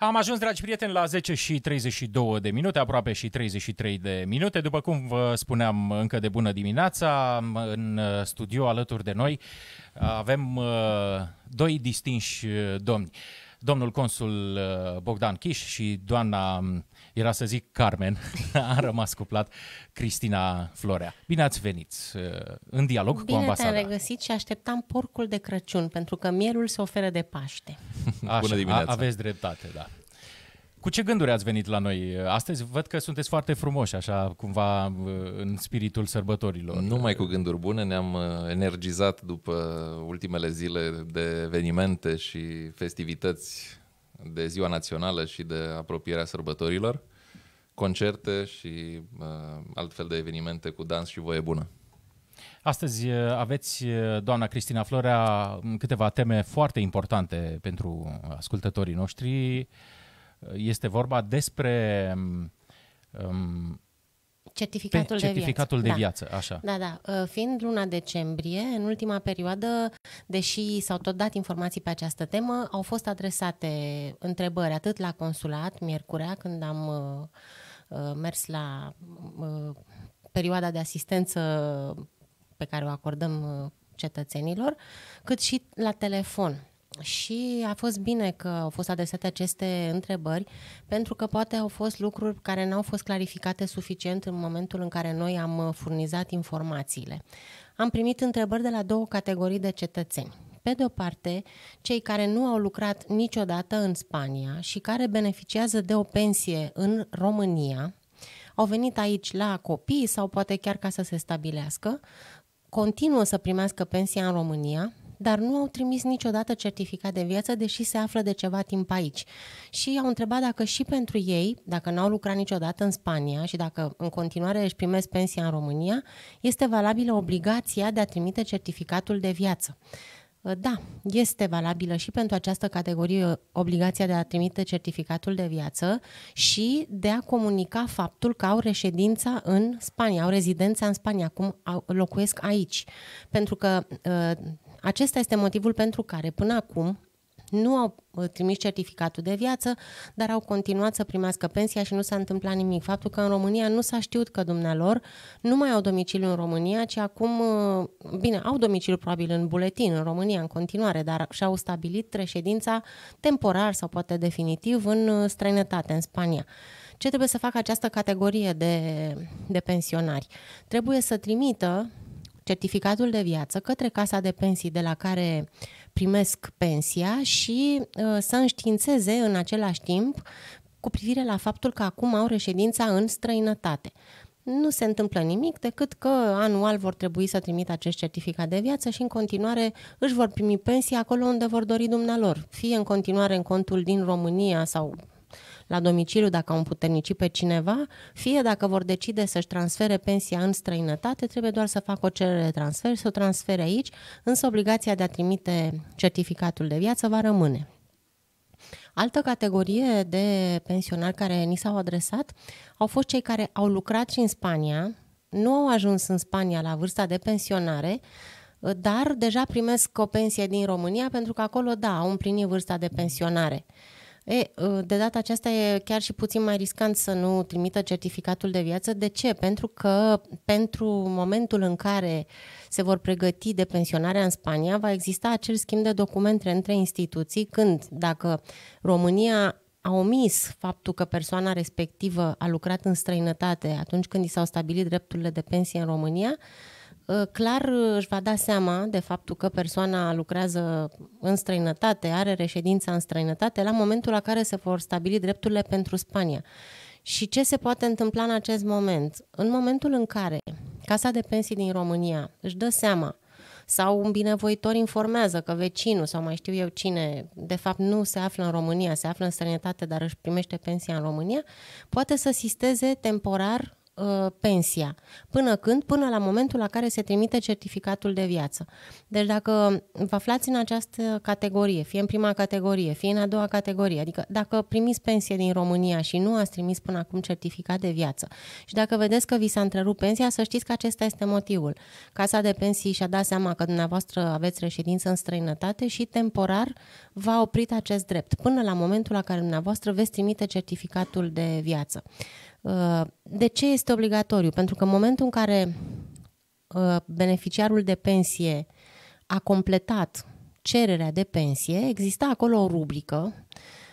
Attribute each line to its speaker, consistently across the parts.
Speaker 1: Am ajuns, dragi prieteni, la 10 și 32 de minute, aproape și 33 de minute. După cum vă spuneam încă de bună dimineața, în studio alături de noi avem uh, doi distinși uh, domni. Domnul consul uh, Bogdan Chiș și doamna um, era să zic Carmen, a rămas cuplat Cristina Florea. Bine ați venit uh, în dialog Bine cu ambasada. Bine
Speaker 2: te-am regăsit și așteptam porcul de Crăciun, pentru că mielul se oferă de Paște.
Speaker 1: Așa, Bună dimineața! aveți dreptate, da. Cu ce gânduri ați venit la noi uh, astăzi? Văd că sunteți foarte frumoși, așa, cumva uh, în spiritul sărbătorilor. Numai cu gânduri bune, ne-am
Speaker 3: energizat după ultimele zile de evenimente și festivități de Ziua Națională și de apropierea sărbătorilor, concerte și uh, altfel de evenimente cu dans și voie bună.
Speaker 1: Astăzi uh, aveți, uh, doamna Cristina Florea, um, câteva teme foarte importante pentru ascultătorii noștri. Uh, este vorba despre um, um
Speaker 2: Certificatul, pe de certificatul viață. de viață. Da. Așa. Da, da. Ă, fiind luna decembrie, în ultima perioadă, deși s-au tot dat informații pe această temă, au fost adresate întrebări atât la consulat, miercurea, când am ă, ă, mers la perioada de asistență pe care o acordăm cetățenilor, cât și la telefon. Și a fost bine că au fost adresate aceste întrebări, pentru că poate au fost lucruri care n-au fost clarificate suficient în momentul în care noi am uh, furnizat informațiile. Am primit întrebări de la două categorii de cetățeni. Pe de o parte, cei care nu au lucrat niciodată în Spania și care beneficiază de o pensie în România, au venit aici la copii sau poate chiar ca să se stabilească, continuă să primească pensia în România, dar nu au trimis niciodată certificat de viață, deși se află de ceva timp aici. Și au întrebat dacă și pentru ei, dacă n-au lucrat niciodată în Spania și dacă în continuare își primesc pensia în România, este valabilă obligația de a trimite certificatul de viață. Uh, da, este valabilă și pentru această categorie obligația de a trimite certificatul de viață și de a comunica faptul că au reședința în Spania, au rezidența în Spania, cum locuiesc aici. Pentru că uh, acesta este motivul pentru care, până acum, nu au uh, trimis certificatul de viață, dar au continuat să primească pensia și nu s-a întâmplat nimic. Faptul că în România nu s-a știut că dumnealor nu mai au domiciliu în România, ci acum, uh, bine, au domiciliu probabil în buletin, în România, în continuare, dar și-au stabilit reședința temporar sau poate definitiv în uh, străinătate, în Spania. Ce trebuie să facă această categorie de, de pensionari? Trebuie să trimită certificatul de viață către casa de pensii de la care primesc pensia și uh, să înștiințeze în același timp cu privire la faptul că acum au reședința în străinătate. Nu se întâmplă nimic decât că anual vor trebui să trimită acest certificat de viață și în continuare își vor primi pensia acolo unde vor dori dumnealor, fie în continuare în contul din România sau la domiciliu dacă au împuternicit pe cineva, fie dacă vor decide să-și transfere pensia în străinătate, trebuie doar să facă o cerere de transfer, să o transfere aici, însă obligația de a trimite certificatul de viață va rămâne. Altă categorie de pensionari care ni s-au adresat au fost cei care au lucrat și în Spania, nu au ajuns în Spania la vârsta de pensionare, dar deja primesc o pensie din România pentru că acolo, da, au împlinit vârsta de pensionare. Uh, E, ă, de data aceasta e chiar și puțin mai riscant să nu trimită certificatul de viață. De ce? Pentru că pentru momentul în care se vor pregăti de pensionarea în Spania, va exista acel schimb de documente între instituții când, dacă România a omis faptul că persoana respectivă a lucrat în străinătate atunci când i s-au stabilit drepturile de pensie în România, Ă, clar își va da seama de faptul că persoana lucrează în străinătate, are reședința în străinătate, la momentul la care se vor stabili drepturile pentru Spania. Și ce se poate întâmpla în acest moment? În momentul în care Casa de Pensii din România își dă seama sau un binevoitor informează că vecinul sau mai știu eu cine, de fapt nu se află în România, se află în străinătate, dar își primește pensia în România, poate să sisteze temporar uh, pensia. Până când? Până la momentul la care se trimite certificatul de viață. Deci dacă vă aflați în această categorie, fie în prima categorie, fie în a doua categorie, adică dacă primiți pensie din România și nu ați trimis până acum certificat de viață și dacă vedeți că vi s-a întrerupt pensia, să știți că acesta este motivul. Casa de pensii și-a dat seama că dumneavoastră aveți reședință în străinătate și temporar v-a oprit acest drept până la momentul la care dumneavoastră veți trimite certificatul de viață. Uh, de ce este obligatoriu? Pentru că în momentul în care uh, beneficiarul de pensie a completat cererea de pensie, exista acolo o rubrică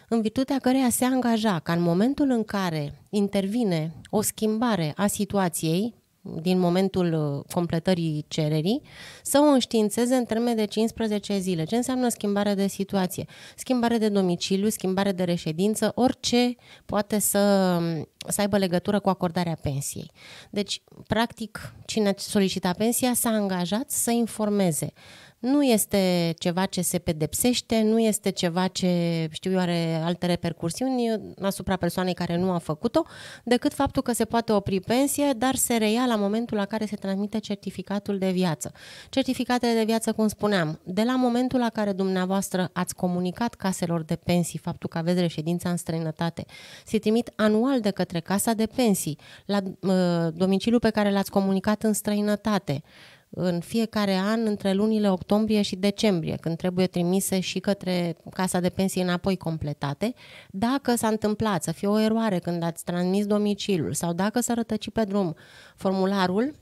Speaker 2: în virtutea căreia se angaja ca în momentul în care intervine o schimbare a situației din momentul uh, completării cererii, să o înștiințeze în termen de 15 zile. Ce înseamnă schimbare de situație? Schimbare de domiciliu, schimbare de reședință, orice poate să, um, să aibă legătură cu acordarea pensiei. Deci, practic, cine solicitat pensia s-a angajat să informeze nu este ceva ce se pedepsește, nu este ceva ce, știu eu, are alte repercursiuni asupra persoanei care nu a făcut-o, decât faptul că se poate opri pensie, dar se reia la momentul la care se transmite certificatul de viață. Certificatele de viață, cum spuneam, de la momentul la care dumneavoastră ați comunicat caselor de pensii faptul că aveți reședința în străinătate, se trimit anual de către Casa de Pensii la uh, domiciliul pe care l-ați comunicat în străinătate în fiecare an între lunile octombrie și decembrie, când trebuie trimise și către casa de pensie înapoi completate, dacă s-a întâmplat să fie o eroare când ați transmis domiciliul sau dacă s-a rătăcit pe drum formularul,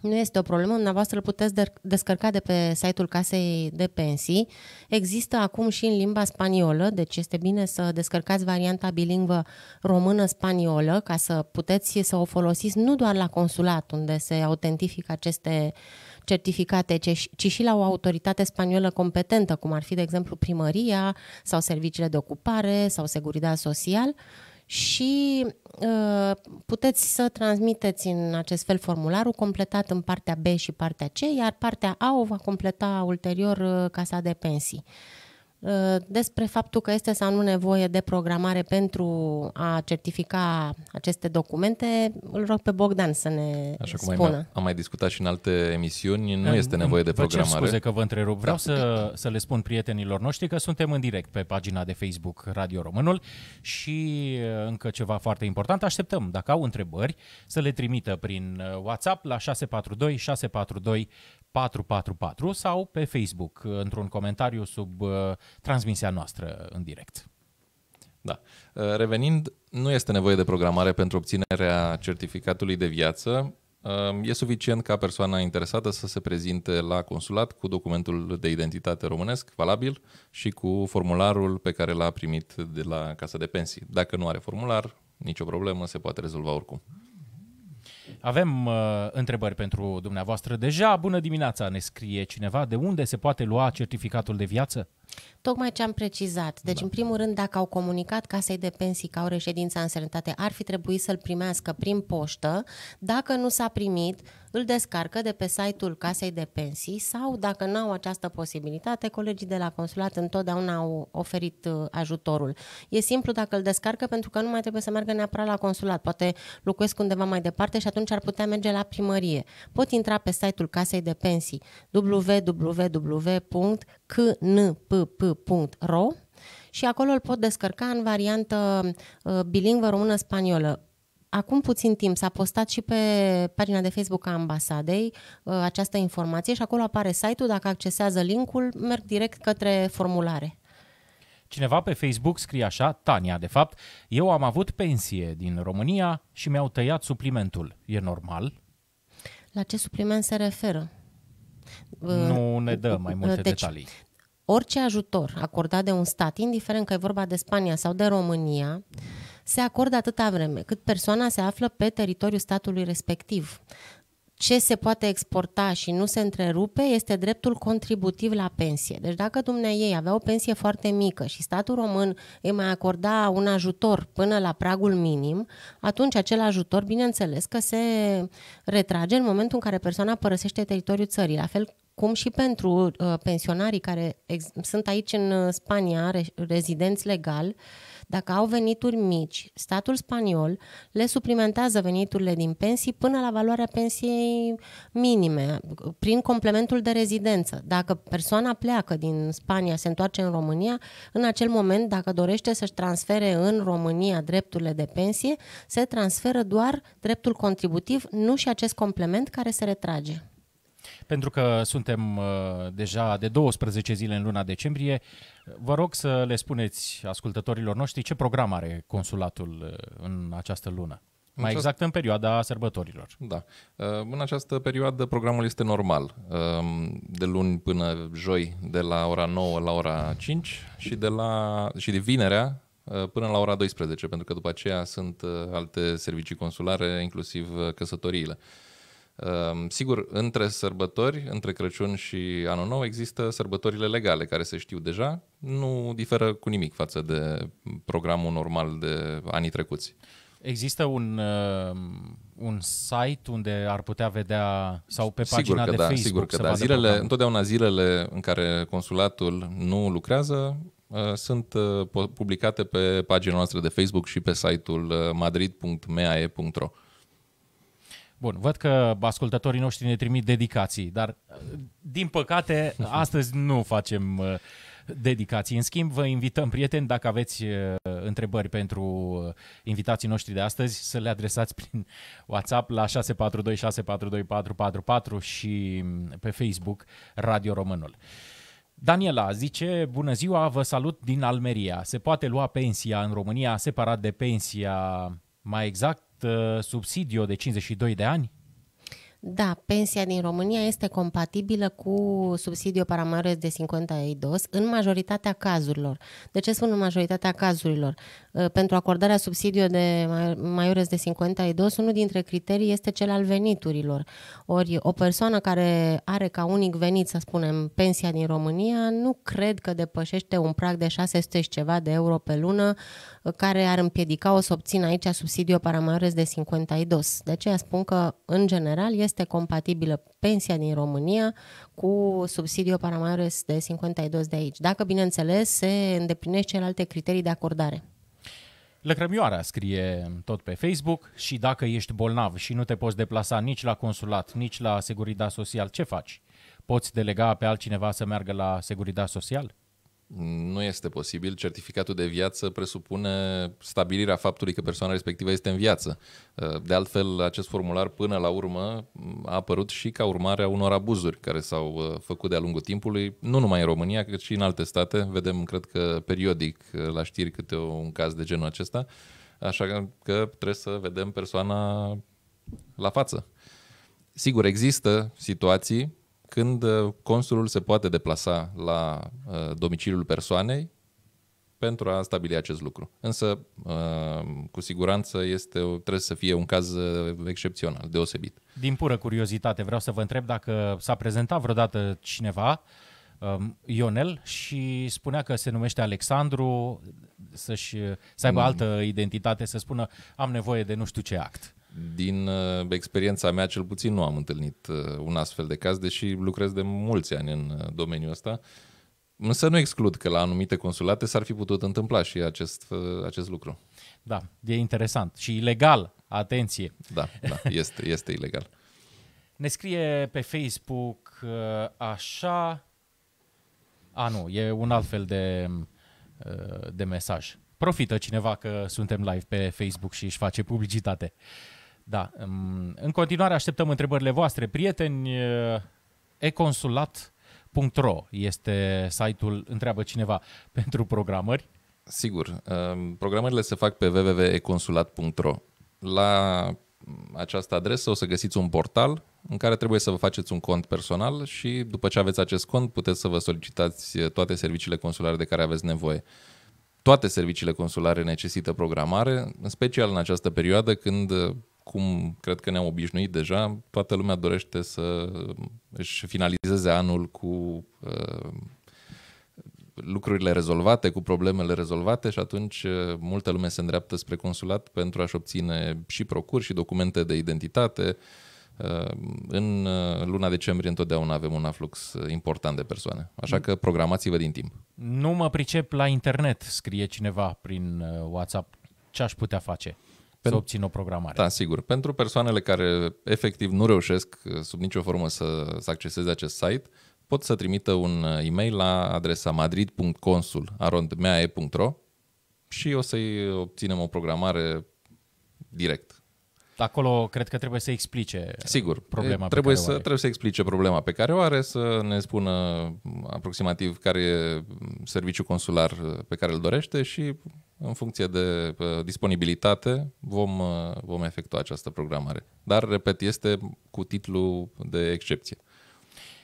Speaker 2: nu este o problemă, dumneavoastră îl puteți descărca de pe site-ul casei de pensii. Există acum și în limba spaniolă, deci este bine să descărcați varianta bilingvă română-spaniolă ca să puteți să o folosiți nu doar la consulat unde se autentifică aceste certificate, ci și la o autoritate spaniolă competentă, cum ar fi, de exemplu, primăria sau serviciile de ocupare sau securitatea social și uh, puteți să transmiteți în acest fel formularul completat în partea B și partea C, iar partea A o va completa ulterior uh, Casa de Pensii. Uh, Uh, despre faptul că este sau nu nevoie de programare pentru a certifica aceste documente, îl rog pe Bogdan să ne Așa cum spună. Mai,
Speaker 3: am mai discutat și în alte emisiuni, nu este nevoie de programare. Vă scuze că vă
Speaker 1: întrerup. Vreau da. să, să le spun prietenilor noștri că suntem în direct pe pagina de Facebook Radio Românul și uh, încă ceva foarte important, așteptăm dacă au întrebări să le trimită prin uh, WhatsApp la 642 642 444 sau pe Facebook, într-un comentariu sub uh, transmisia noastră în direct.
Speaker 3: Da. Uh, revenind, nu este nevoie de programare pentru obținerea certificatului de viață. Uh, e suficient ca persoana interesată să se prezinte la consulat cu documentul de identitate românesc valabil și cu formularul pe care l-a primit de la Casa de Pensii. Dacă nu are formular, nicio problemă, se poate rezolva oricum.
Speaker 1: Avem uh, întrebări pentru dumneavoastră. Deja, bună dimineața, ne scrie cineva. De unde se poate lua certificatul de viață?
Speaker 2: Tocmai ce am precizat. Deci, da. în primul rând, dacă au comunicat casei de pensii că au reședința în sănătate, ar fi trebuit să-l primească prin poștă. Dacă nu s-a primit, îl descarcă de pe site-ul Casei de Pensii sau, dacă nu au această posibilitate, colegii de la consulat întotdeauna au oferit uh, ajutorul. E simplu dacă îl descarcă pentru că nu mai trebuie să meargă neapărat la consulat, poate locuiesc undeva mai departe și atunci ar putea merge la primărie. Pot intra pe site-ul Casei de Pensii www.knpp.ro și acolo îl pot descărca în variantă uh, bilingvă română-spaniolă acum puțin timp s-a postat și pe pagina de Facebook a ambasadei uh, această informație și acolo apare site-ul, dacă accesează linkul, merg direct către formulare.
Speaker 1: Cineva pe Facebook scrie așa, Tania, de fapt, eu am avut pensie din România și mi-au tăiat suplimentul. E normal?
Speaker 2: La ce supliment se referă? Nu uh, ne dă mai uh, multe deci, detalii. Orice ajutor acordat de un stat, indiferent că e vorba de Spania sau de România, se acordă atâta vreme cât persoana se află pe teritoriul statului respectiv. Ce se poate exporta și nu se întrerupe este dreptul contributiv la pensie. Deci dacă dumneai avea o pensie foarte mică și statul român îi mai acorda un ajutor până la pragul minim, atunci acel ajutor, bineînțeles, că se retrage în momentul în care persoana părăsește teritoriul țării. La fel cum și pentru uh, pensionarii care ex- sunt aici în Spania, re- rezidenți legal, uh, dacă au venituri mici, statul spaniol le suplimentează veniturile din pensii până la valoarea pensiei minime, prin complementul de rezidență. Dacă persoana pleacă din Spania, se întoarce în România, în acel moment, dacă dorește să-și transfere în România drepturile de pensie, se transferă doar dreptul contributiv, nu și acest complement care se retrage.
Speaker 1: Pentru că suntem uh, deja de 12 zile în luna decembrie, Vă rog să le spuneți ascultătorilor noștri ce program are consulatul uh, în această lună. Mai exact în perioada sărbătorilor.
Speaker 3: Da. Uh, în această perioadă programul este normal. Um, de luni până joi, de la ora 9 la ora 5 și de, la, și de vinerea uh, până la ora 12, pentru că după aceea sunt alte servicii consulare, inclusiv căsătoriile. Ehm, sigur, între sărbători, între Crăciun și Anul Nou, există sărbătorile legale care se știu deja, nu diferă cu nimic față de programul normal de anii trecuți.
Speaker 1: Există un, ehm, un site unde ar putea vedea sau pe pagina sigur că de da, Facebook? Sigur că da. Zilele,
Speaker 3: întotdeauna zilele în care consulatul nu lucrează sunt publicate pe pagina noastră de Facebook și pe site-ul madrid.meae.ro.
Speaker 1: Bun, văd că ascultătorii noștri ne trimit dedicații, dar eh, din păcate astăzi nu facem eh, dedicații. În schimb, vă invităm, prieteni, dacă aveți eh, întrebări pentru invitații noștri de astăzi, să le adresați prin WhatsApp la 642 și mm, pe Facebook Radio Românul. Daniela zice, bună ziua, vă salut din Almeria. Se poate lua pensia în România separat de pensia mai exact acest uh, subsidiu de 52 de ani?
Speaker 2: Da, pensia din România este compatibilă cu subsidiul de 50 de 52 în majoritatea cazurilor. De ce spun în majoritatea cazurilor? Uh, pentru acordarea subsidiu de mayores de 52, unul dintre criterii este cel al veniturilor. Ori o persoană care are ca unic venit, să spunem, pensia din România, nu cred că depășește un prag de 600 și ceva de euro pe lună care ar împiedica-o să obțină aici subsidiu paramares de 52. De aceea spun că, în general, este compatibilă pensia din România cu subsidiu paramares de 52 de aici, dacă, bineînțeles, se îndeplinește celelalte criterii de acordare.
Speaker 1: Lăcrămioara scrie tot pe Facebook și dacă ești bolnav și nu te poți deplasa nici la consulat, nici la Seguridad Social, ce faci? Poți delega pe altcineva să meargă la Seguridad Social?
Speaker 3: Nu este posibil. Certificatul de viață presupune stabilirea faptului că persoana respectivă este în viață. De altfel, acest formular până la urmă a apărut și ca urmare a unor abuzuri care s-au uh, făcut de-a lungul timpului, nu numai în România, cât și în alte state. Vedem, cred că, periodic uh, la știri câte un caz de genul acesta. Așa că trebuie să vedem persoana la față. Sigur, există situații când uh, consulul se poate deplasa la uh, domiciliul persoanei pentru a stabili acest lucru. Însă, uh, cu siguranță, este, trebuie să fie un caz excepțional, deosebit.
Speaker 1: Din pură curiozitate, vreau să vă întreb dacă s-a prezentat vreodată cineva, um, Ionel, și spunea că se numește Alexandru, să-și, să aibă mm. altă identitate, să spună am nevoie de nu știu ce act.
Speaker 3: Din uh, experiența mea, cel puțin, nu am întâlnit uh, un astfel de caz, deși lucrez de mulți ani în uh, domeniul ăsta. Însă nu exclud că la anumite consulate s-ar fi putut întâmpla și acest, acest lucru. Da, e interesant și ilegal, atenție.
Speaker 1: Da, da este, este ilegal. Ne scrie pe Facebook așa... A, nu, e un alt fel de, de mesaj. Profită cineva că suntem live pe Facebook și își face publicitate. Da. Um, în continuare așteptăm întrebările voastre, prieteni. Uh, econsulat.ro este site-ul, întreabă cineva, pentru programări. Sigur.
Speaker 3: Um, programările se fac pe www.econsulat.ro. La um, această adresă o să găsiți un portal în care trebuie să vă faceți un cont personal și după ce aveți acest cont puteți să vă solicitați uh, toate serviciile consulare de care aveți nevoie. Toate serviciile consulare necesită programare, în special în această perioadă când uh, cum cred că ne-am obișnuit deja, toată lumea dorește să își finalizeze anul cu uh, lucrurile rezolvate, cu problemele rezolvate și atunci uh, multă lume se îndreaptă spre consulat pentru a-și obține și procuri și documente de identitate. Uh, în uh, luna decembrie întotdeauna avem un aflux important de persoane, așa mm. că programați-vă din timp.
Speaker 1: Nu mă pricep la internet, scrie cineva prin WhatsApp. Ce aș putea face? Pen- să obțină o programare. Da, sigur. Pentru
Speaker 3: persoanele care efectiv nu reușesc uh, sub nicio formă să, să acceseze acest site, pot să trimită un uh, e-mail la adresa madrid.consul.meae.ro și o să-i obținem o programare direct
Speaker 1: acolo cred că trebuie să explice Sigur, problema trebuie pe care să, o are.
Speaker 3: Trebuie să explice problema pe care
Speaker 1: o are, să
Speaker 3: ne spună aproximativ care e serviciu consular pe care îl dorește și în funcție de disponibilitate vom, vom efectua această programare. Dar, repet, este cu titlu de excepție.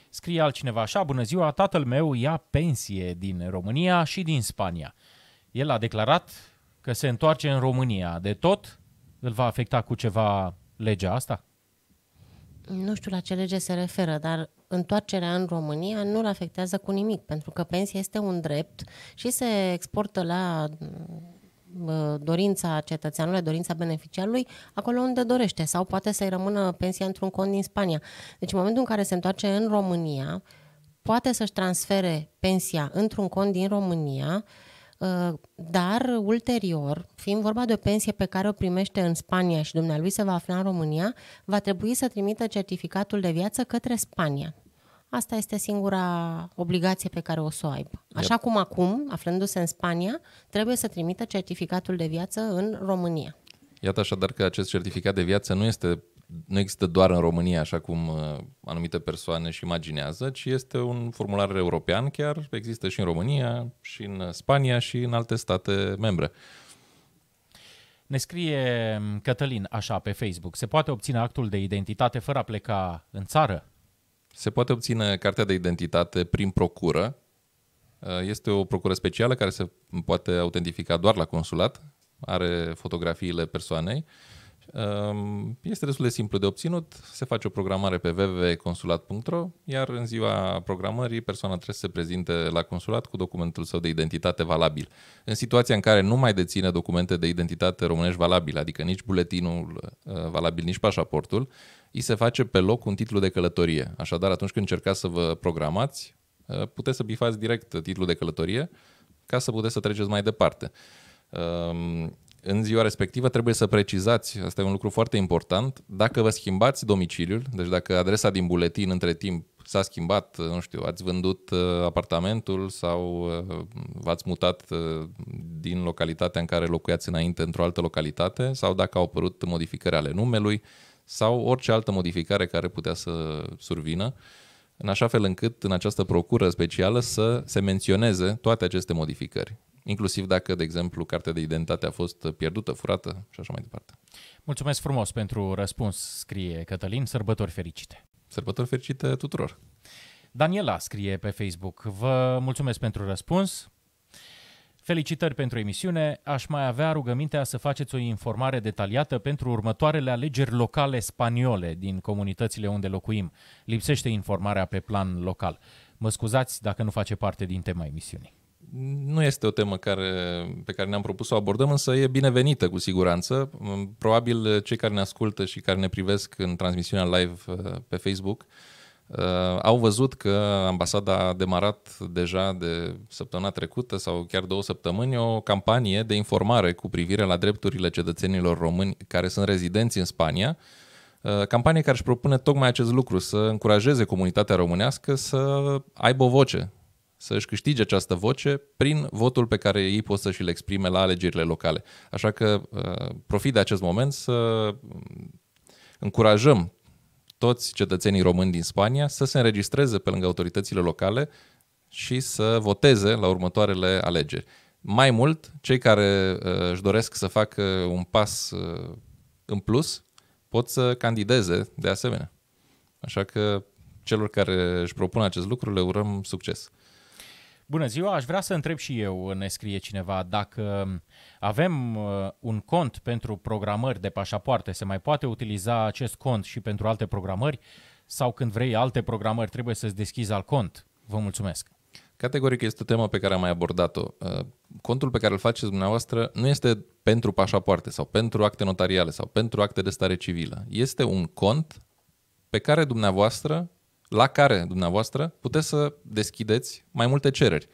Speaker 1: Scrie altcineva așa, bună ziua, tatăl meu ia pensie din România și din Spania. El a declarat că se întoarce în România de tot îl va afecta cu ceva legea asta?
Speaker 2: Nu știu la ce lege se referă, dar întoarcerea în România nu îl afectează cu nimic, pentru că pensia este un drept și se exportă la mm, uh, dorința cetățeanului, dorința beneficiarului, acolo unde dorește sau poate să-i rămână pensia într-un cont din Spania. Deci în momentul în care se întoarce în România, poate să-și transfere pensia într-un cont din România, Uh, dar, ulterior, fiind vorba de o pensie pe care o primește în Spania și dumnealui se va afla în România, va trebui să trimită certificatul de viață către Spania. Asta este singura obligație pe care o să o aibă. Așa cum acum, aflându-se în Spania, trebuie să trimită certificatul de viață în România.
Speaker 3: Iată așadar că acest certificat de viață nu este nu există doar în România, așa cum uh, anumite persoane și imaginează, ci este un formular european chiar, există și în România, și în Spania, și în alte state membre.
Speaker 1: Ne scrie um, Cătălin așa pe Facebook, se poate obține actul de identitate fără a pleca în țară?
Speaker 3: Se poate obține cartea de identitate prin procură. Uh, este o procură specială care se poate autentifica doar la consulat, are fotografiile persoanei. Uh, Ehm, este destul de simplu de obținut, se face o programare pe www.consulat.ro, iar în ziua programării persoana trebuie să se prezinte la consulat cu documentul său de identitate valabil. În situația în care nu mai deține documente de identitate românești valabile, adică nici buletinul eh, valabil, nici pașaportul, îi se face pe loc un titlu de călătorie. Așadar, atunci când încercați să vă programați, eh, puteți să bifați direct titlul de călătorie ca să puteți să treceți mai departe. Ehm, în ziua respectivă trebuie să precizați, asta e un lucru foarte important, dacă vă schimbați domiciliul, deci dacă adresa din buletin între timp s-a schimbat, uh, nu știu, ați vândut uh, apartamentul sau uh, v-ați mutat din localitatea în care locuiați înainte într-o altă localitate sau dacă au apărut modificări ale numelui sau orice altă modificare care putea să survină, în așa fel încât în această procură specială să se menționeze toate aceste modificări inclusiv dacă, de exemplu, cartea de identitate a fost pierdută, furată și așa mai departe.
Speaker 1: Mulțumesc frumos pentru răspuns, scrie Cătălin. Sărbători fericite! Sărbători fericite tuturor! Daniela scrie pe Facebook, vă mulțumesc pentru răspuns. Felicitări pentru emisiune. Aș mai avea rugămintea să faceți o informare detaliată pentru următoarele alegeri locale spaniole din comunitățile unde locuim. Lipsește informarea pe plan local. Mă scuzați dacă nu face parte din tema emisiunii
Speaker 3: nu este o temă care, pe care ne-am propus să o abordăm, însă e binevenită cu siguranță. Mm, probabil cei care ne ascultă și care ne privesc în transmisiunea live uh, pe Facebook uh, au văzut că ambasada a demarat deja de săptămâna trecută sau chiar două săptămâni o campanie de informare cu privire la drepturile cetățenilor români care sunt rezidenți în Spania, uh, campanie care își propune tocmai acest lucru, să încurajeze comunitatea românească să aibă o voce să își câștige această voce prin votul pe care ei pot să și-l exprime la alegerile locale. Așa că uh, profit de acest moment să um, încurajăm toți cetățenii români din Spania să se înregistreze pe lângă autoritățile locale și să voteze la următoarele alegeri. Mai mult, cei care uh, își doresc să facă un pas uh, în plus pot să candideze de asemenea. Așa că celor care își propun acest lucru le urăm succes.
Speaker 1: Bună ziua, aș vrea să întreb și eu, ne scrie cineva, dacă avem uh, un cont pentru programări de pașapoarte, se mai poate utiliza acest cont și pentru alte programări sau când vrei alte programări trebuie să-ți deschizi al cont? Vă mulțumesc!
Speaker 3: Categoric este o temă pe care am mai abordat-o. Uh, contul pe care îl faceți dumneavoastră nu este pentru pașapoarte sau pentru acte notariale sau pentru acte de stare civilă. Este un cont pe care dumneavoastră la care dumneavoastră puteți să deschideți mai multe cereri.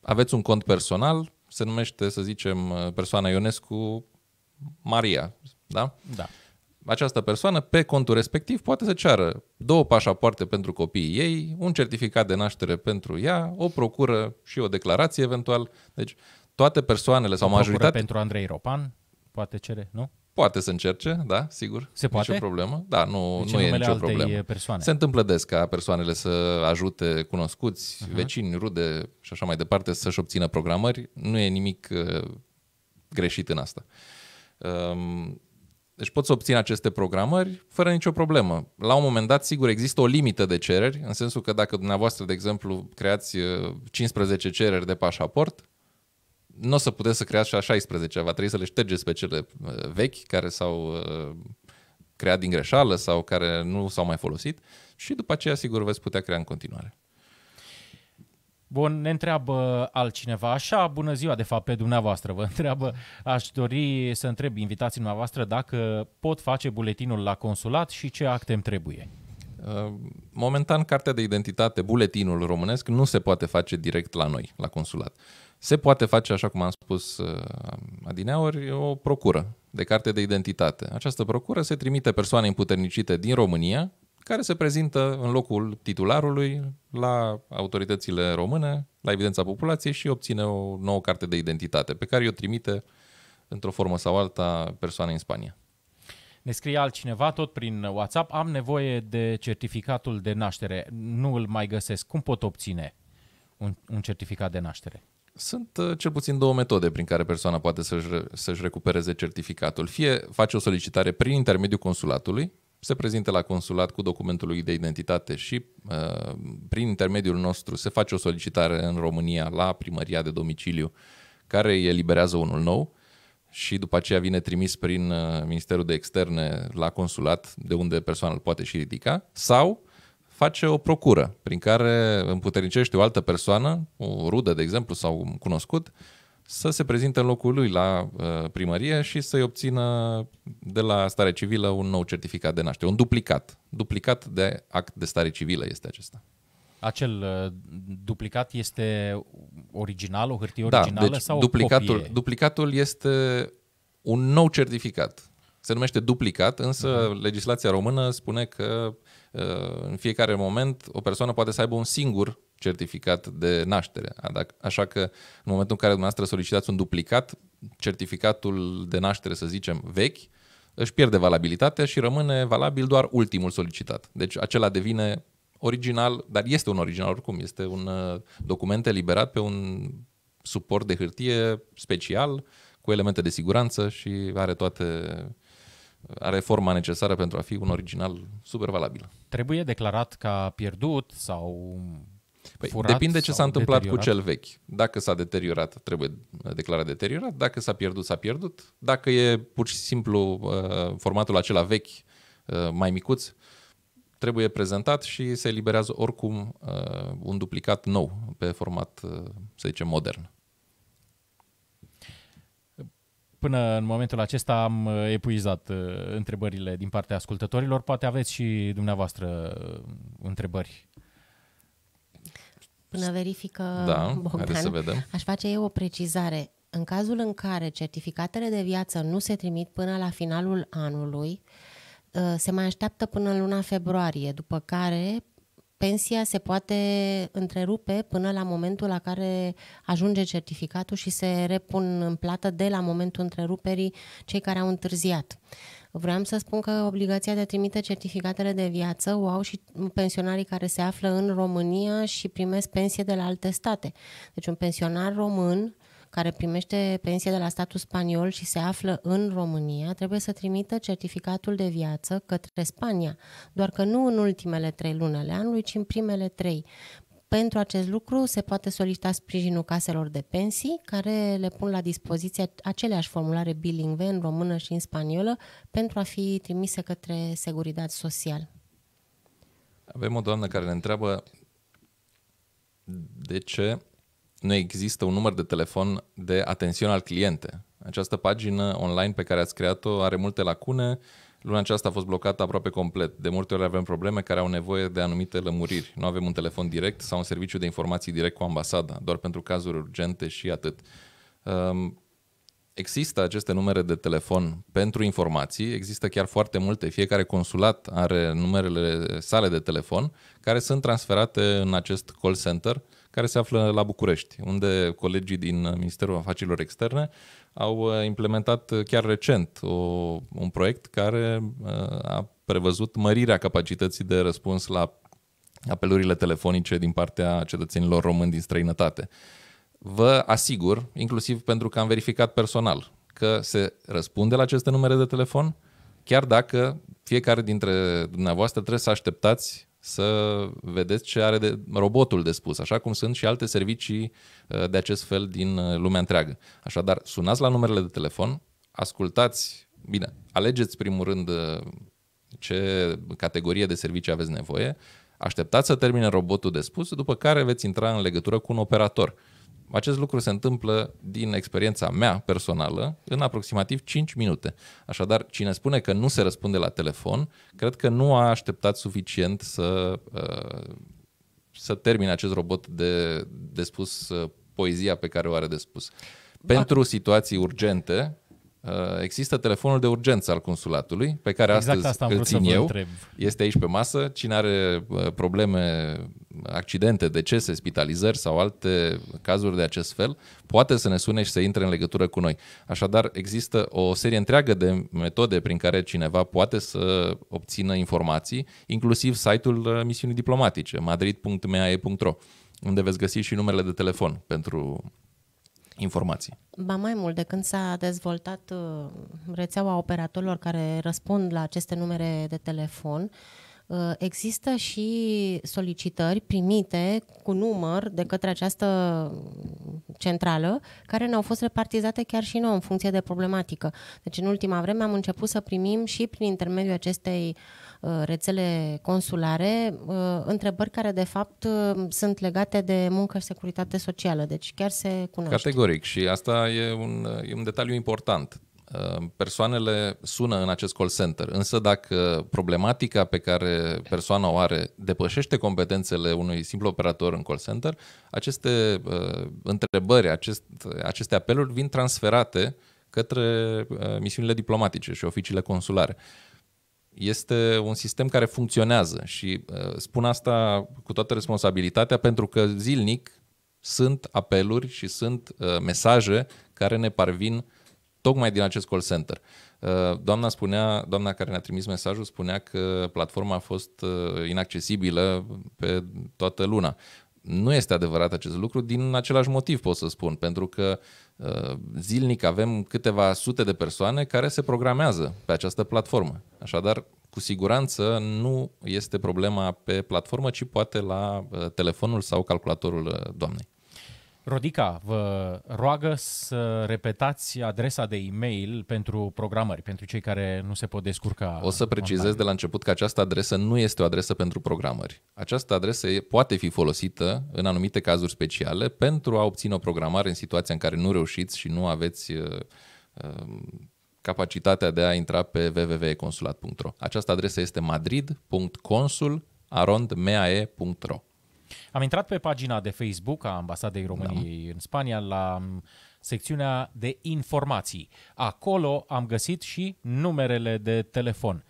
Speaker 3: Aveți un cont personal, se numește, să zicem, persoana Ionescu Maria, da? Da. Această persoană, pe contul respectiv, poate să ceară două pașapoarte pentru copiii ei, un certificat de naștere pentru ea, o procură și o declarație eventual. Deci, toate persoanele sau majoritatea... pentru
Speaker 1: Andrei Ropan, poate cere, nu?
Speaker 3: Poate să încerce, da, sigur. Se poate? o problemă. Da, nu, nu e nicio problemă. Persoane. Se întâmplă des ca persoanele să ajute cunoscuți, uh-huh. vecini, rude și așa mai departe să-și obțină programări. Nu e nimic uh, greșit în asta. Um, deci poți să obții aceste programări fără nicio problemă. La un moment dat, sigur, există o limită de cereri, în sensul că dacă dumneavoastră, de exemplu, creați 15 uh, cereri de pașaport, nu o să puteți să creați și a 16 va trebui să le ștergeți pe cele uh, vechi care s-au uh, creat din greșeală sau care nu s-au mai folosit și după aceea sigur veți putea crea în continuare.
Speaker 1: Bun, ne întreabă altcineva așa, bună ziua de fapt pe dumneavoastră, vă întreabă, aș dori să întreb invitații dumneavoastră dacă pot face buletinul la consulat și ce acte îmi trebuie. Uh,
Speaker 3: momentan, cartea de identitate, buletinul românesc, nu se poate face direct la noi, la consulat. Se poate face, așa cum am spus uh, adineaori, o procură de carte de identitate. Această procură se trimite persoane împuternicite din România, care se prezintă în locul titularului la autoritățile române, la evidența populației și obține o nouă carte de identitate pe care o trimite într-o formă sau alta persoane în Spania.
Speaker 1: Ne scrie altcineva tot prin WhatsApp, am nevoie de certificatul de naștere, nu îl mai găsesc, cum pot obține un, un certificat de naștere?
Speaker 3: Sunt uh, cel puțin două metode prin care persoana poate să-și, să recupereze certificatul. Fie face o solicitare prin intermediul consulatului, se prezintă la consulat cu documentul lui de identitate și uh, prin intermediul nostru se face o solicitare în România la primăria de domiciliu care eliberează unul nou și după aceea vine trimis prin uh, Ministerul de Externe la consulat de unde persoana îl poate și ridica sau face o procură prin care împuternicește o altă persoană, o rudă, de exemplu, sau un cunoscut, să se prezinte în locul lui la uh, primărie și să-i obțină de la stare civilă un nou certificat de naștere, un duplicat. Duplicat de act de stare civilă este acesta.
Speaker 1: Acel uh, duplicat este original, o hârtie da, originală da, deci sau duplicatul, o copie?
Speaker 3: Duplicatul este un nou certificat. Se numește duplicat, însă uh-huh. legislația română spune că uh, Uh, în fiecare moment o persoană poate să aibă un singur certificat de naștere. Așa că în momentul în care dumneavoastră solicitați un duplicat, certificatul de naștere, să zicem, vechi, își pierde valabilitatea și rămâne valabil doar ultimul solicitat. Deci acela devine original, dar este un original oricum, este un uh, document eliberat pe un suport de hârtie special, cu elemente de siguranță și are toate are forma necesară pentru a fi un original
Speaker 1: super valabil trebuie declarat ca pierdut sau păi, furat? Depinde ce s-a întâmplat deteriorat. cu cel
Speaker 3: vechi. Dacă s-a deteriorat, trebuie uh, declarat deteriorat. Dacă s-a pierdut, s-a pierdut. Dacă e pur și simplu uh, formatul acela vechi, uh, mai micuț, trebuie prezentat și se eliberează oricum uh, un duplicat nou pe format, uh, să zicem, modern.
Speaker 1: Până în momentul acesta am uh, epuizat uh, întrebările din partea ascultătorilor. Poate aveți și dumneavoastră uh, întrebări.
Speaker 2: Până verifică da, Bogdan, să vedem. aș face eu o precizare. În cazul în care certificatele de viață nu se trimit până la finalul anului, se mai așteaptă până în luna februarie, după care pensia se poate întrerupe până la momentul la care ajunge certificatul și se repun în plată de la momentul întreruperii cei care au întârziat. Vreau să spun că obligația de a trimite certificatele de viață o au și pensionarii care se află în România și primesc pensie de la alte state. Deci un pensionar român care primește pensie de la statul spaniol și se află în România trebuie să trimită certificatul de viață către Spania, doar că nu în ultimele trei luni ale anului, ci în primele trei. Pentru acest lucru se poate solicita sprijinul caselor de pensii, care le pun la dispoziție aceleași formulare bilingve în română și în spaniolă pentru a fi trimise către Securitate Social.
Speaker 3: Avem o doamnă care ne întreabă de ce nu există un număr de telefon de atențiune al cliente. Această pagină online pe care ați creat-o are multe lacune. Luna aceasta a fost blocată aproape complet. De multe ori avem probleme care au nevoie de anumite lămuriri. Nu avem un telefon direct sau un serviciu de informații direct cu ambasada, doar pentru cazuri urgente și atât. Ehm, există aceste numere de telefon pentru informații, există chiar foarte multe, fiecare consulat are numerele sale de telefon care sunt transferate în acest call center uh, care se află la București, unde colegii din Ministerul Afacerilor Externe au uh, implementat uh, chiar recent o, un proiect care uh, a prevăzut mărirea capacității de răspuns la apelurile telefonice din partea cetățenilor români din străinătate. Vă asigur, inclusiv pentru că am verificat personal, că se răspunde la aceste numere de telefon, chiar dacă fiecare dintre dumneavoastră trebuie să așteptați să vedeți ce are de, robotul de spus, așa cum sunt și alte servicii uh, de acest fel din uh, lumea întreagă. Așadar, sunați la numerele de telefon, ascultați, bine, alegeți primul rând uh, ce categorie de servicii aveți nevoie, așteptați să termine robotul de spus, după care veți intra în legătură cu un operator. Acest lucru se întâmplă din experiența mea personală în aproximativ 5 minute. Așadar, cine spune că nu se răspunde la telefon, cred că nu a așteptat suficient să, uh, să termine acest robot de, de spus uh, poezia pe care o are de spus. Pentru situații urgente, Uh, există telefonul de urgență al consulatului, pe care exact astăzi asta îl țin eu. Întreb. Este aici pe masă. Cine are uh, probleme, accidente, decese, spitalizări sau alte cazuri de acest fel, poate să ne sune și să intre în legătură cu noi. Așadar, există o serie întreagă de metode prin care cineva poate să obțină informații, inclusiv site-ul uh, misiunii diplomatice, madrid.mae.ro, unde veți găsi și numerele de telefon pentru informații.
Speaker 2: Ba mai mult, de când s-a dezvoltat uh, rețeaua operatorilor care răspund la aceste numere de telefon, uh, există și solicitări primite cu număr de către această centrală care ne-au fost repartizate chiar și nouă în funcție de problematică. Deci în ultima vreme am început să primim și prin intermediul acestei uh, Uh, rețele consulare, uh, întrebări care de fapt uh, sunt legate de muncă și securitate socială, deci chiar se cunoaște.
Speaker 3: Categoric și asta e un, e un detaliu important. Persoanele sună în acest call center, însă dacă problematica pe care persoana o are depășește competențele unui simplu operator în call center, aceste uh, întrebări, acest, aceste apeluri vin transferate către uh, misiunile diplomatice și oficiile consulare. Uh, este un sistem care funcționează și uh, spun asta cu toată responsabilitatea pentru că zilnic sunt apeluri și sunt uh, mesaje care ne parvin tocmai din acest call center. Uh, doamna spunea, doamna care ne-a trimis mesajul spunea că platforma a fost inaccesibilă pe toată luna. Nu este adevărat acest lucru din același motiv, pot să spun, pentru că uh, Uh, zilnic avem câteva sute de persoane care se programează pe această platformă. Așadar, cu siguranță nu este problema pe platformă, ci poate la uh, telefonul sau calculatorul uh, doamnei.
Speaker 1: Rodica vă roagă să repetați adresa de e-mail pentru programări, pentru cei care nu se pot descurca. O să precizez online.
Speaker 3: de la început că această adresă nu este o adresă pentru programări. Această adresă poate fi folosită în anumite cazuri speciale pentru a obține o programare în situația în care nu reușiți și nu aveți uh, um, capacitatea de a intra pe www.consulat.ro. Această adresă este madrid.consul.arondmeae.ro
Speaker 1: am intrat pe pagina de Facebook a Ambasadei României da. în Spania la secțiunea de informații. Acolo am găsit și numerele de telefon.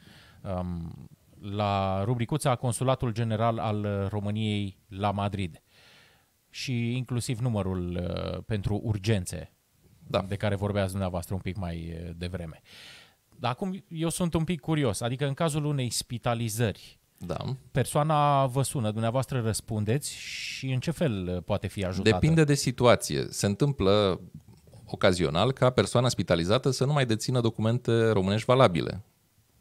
Speaker 1: Um, la rubricuța Consulatul General al României la Madrid și inclusiv numărul uh, pentru urgențe da. de care vorbeați dumneavoastră un pic mai uh, devreme. Dar acum eu sunt un pic curios, adică în cazul unei spitalizări, da. Persoana vă sună, dumneavoastră răspundeți și în ce fel uh, poate fi ajutată? Depinde
Speaker 3: de situație. Se întâmplă ocazional ca persoana spitalizată să nu mai dețină documente românești valabile.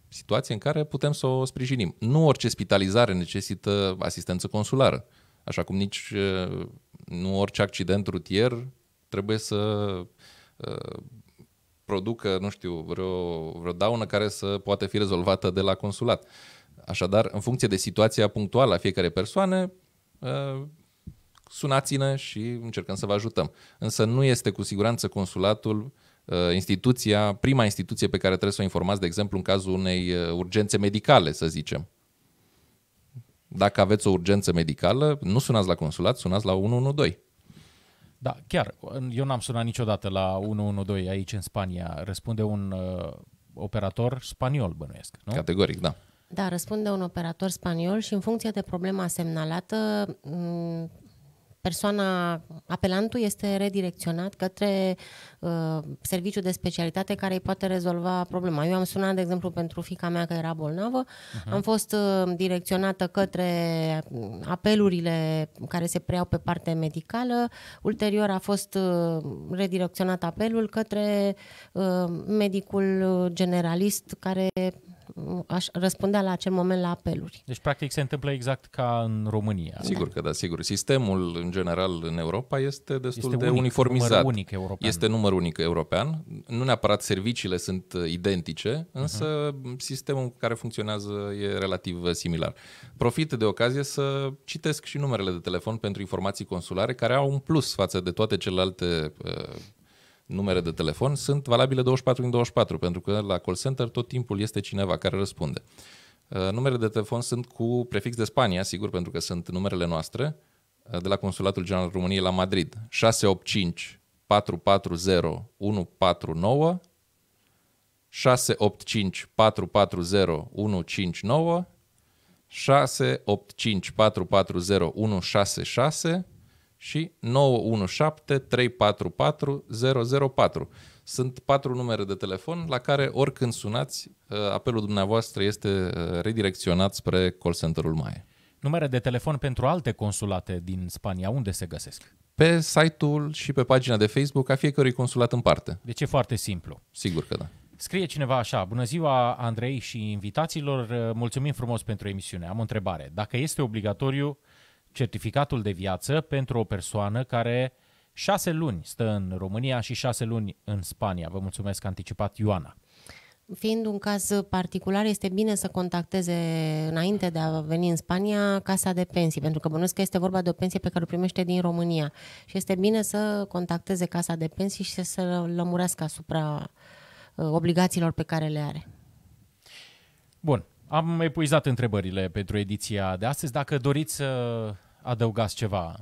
Speaker 3: Situație în care putem să o sprijinim. Nu orice spitalizare necesită asistență consulară, așa cum nici uh, nu orice accident rutier trebuie să uh, producă, nu știu, vreo, vreo daună care să poate fi rezolvată de la consulat. Uh, Așadar, în funcție de situația punctuală a fiecare persoană, sunați-ne și încercăm să vă ajutăm. Însă nu este cu siguranță consulatul ă, instituția, prima instituție pe care trebuie să o informați, de exemplu, în cazul unei ă, urgențe medicale, să zicem. Dacă aveți o urgență medicală, nu sunați la consulat, sunați la 112.
Speaker 1: Da, chiar. Eu n-am sunat niciodată la 112 aici în Spania. Răspunde un uh, operator spaniol, bănuiesc, nu? Categoric, da.
Speaker 2: Da, răspunde un operator spaniol și în funcție de problema semnalată, mm, persoana, apelantul este redirecționat către uh, serviciul de specialitate care îi poate rezolva problema. Eu am sunat, de exemplu, pentru fica mea că era bolnavă, uh-huh. am fost uh, direcționată către apelurile care se preiau pe partea medicală, ulterior a fost uh, redirecționat apelul către uh, medicul generalist care aș răspundea la acel moment la apeluri.
Speaker 1: Deci, practic, se întâmplă exact ca în România. Sigur da. că da, sigur.
Speaker 3: Sistemul, în general, în Europa este destul este de unic, uniformizat. Număr unic european. Este număr unic european. Nu neapărat serviciile sunt uh, identice, însă uh-huh. sistemul care funcționează e relativ uh, similar. Profit de ocazie să citesc și numerele de telefon pentru informații consulare care au un plus față de toate celelalte uh, numere de telefon sunt valabile 24 din 24, pentru că la call center tot timpul este cineva care răspunde. Uh, numerele de telefon sunt cu prefix de Spania, sigur, pentru că sunt numerele noastre, uh, de la Consulatul General României la Madrid. 685 440 149 685 440 159 685 440 166 și 917344004. Sunt patru numere de telefon la care oricând sunați, uh, apelul dumneavoastră este uh, redirecționat spre call center-ul MAE.
Speaker 1: Numere de telefon pentru alte consulate din Spania, unde se găsesc?
Speaker 3: Pe site-ul și pe pagina de Facebook a fiecărui consulat în parte.
Speaker 1: Deci e foarte simplu. Sigur că da. Scrie cineva așa, bună ziua Andrei și invitaților, uh, mulțumim frumos pentru emisiune. Am o întrebare. Dacă este obligatoriu uh, certificatul de viață pentru o persoană care șase luni stă în România și șase luni în Spania. Vă mulțumesc anticipat, Ioana.
Speaker 2: Fiind un caz particular, este bine să contacteze înainte de a veni în Spania casa de pensii, pentru că bănuiesc că este vorba de o pensie pe care o primește din România. Și este bine să contacteze casa de pensii și să se lămurească asupra uh, obligațiilor pe care le are.
Speaker 1: Bun. Am epuizat întrebările pentru ediția de astăzi. Dacă doriți să adăugați ceva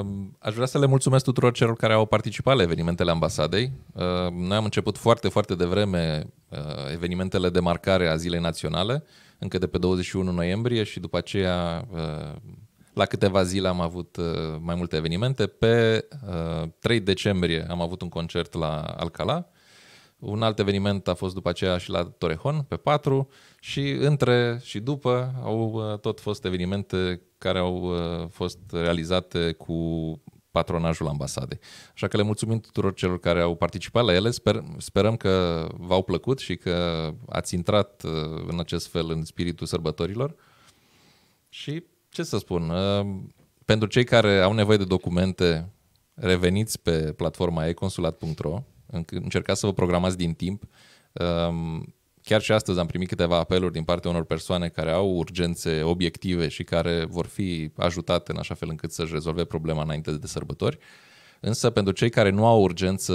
Speaker 3: um, Aș vrea să le mulțumesc tuturor celor care au participat la evenimentele ambasadei. Um, noi am început foarte, foarte devreme uh, evenimentele de marcare a Zilei Naționale, încă de pe 21 noiembrie și după aceea uh, la câteva zile am avut uh, mai multe evenimente. Pe 3 decembrie am avut un concert la Alcala, un alt eveniment a fost după aceea și la Torehon, pe 4, și între și după au uh, tot fost evenimente care au uh, fost realizate cu patronajul ambasadei. Așa că le mulțumim tuturor celor care au participat la ele, Sper, sperăm că v-au plăcut și că ați intrat uh, în acest fel în spiritul sărbătorilor. Și ce să spun, pentru cei care au nevoie de documente, reveniți pe platforma econsulat.ro încercați să vă programați din timp. Ehm, chiar și astăzi am primit câteva apeluri din partea unor persoane care au urgențe obiective și care vor fi ajutate în așa fel încât să-și rezolve problema înainte de sărbători. Însă pentru cei care nu au urgență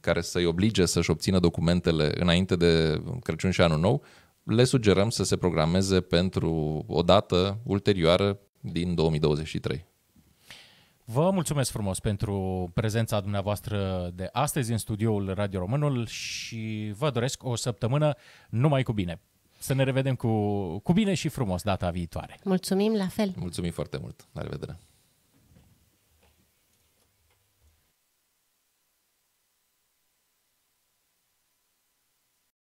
Speaker 3: care să-i oblige să-și obțină documentele înainte de Crăciun și Anul Nou, le sugerăm să se programeze pentru o dată ulterioară din 2023.
Speaker 1: Vă mulțumesc frumos pentru prezența dumneavoastră de astăzi în studioul Radio Românul și vă doresc o săptămână numai cu bine. Să ne revedem cu, cu bine și frumos data viitoare.
Speaker 2: Mulțumim la fel.
Speaker 1: Mulțumim foarte mult. La revedere.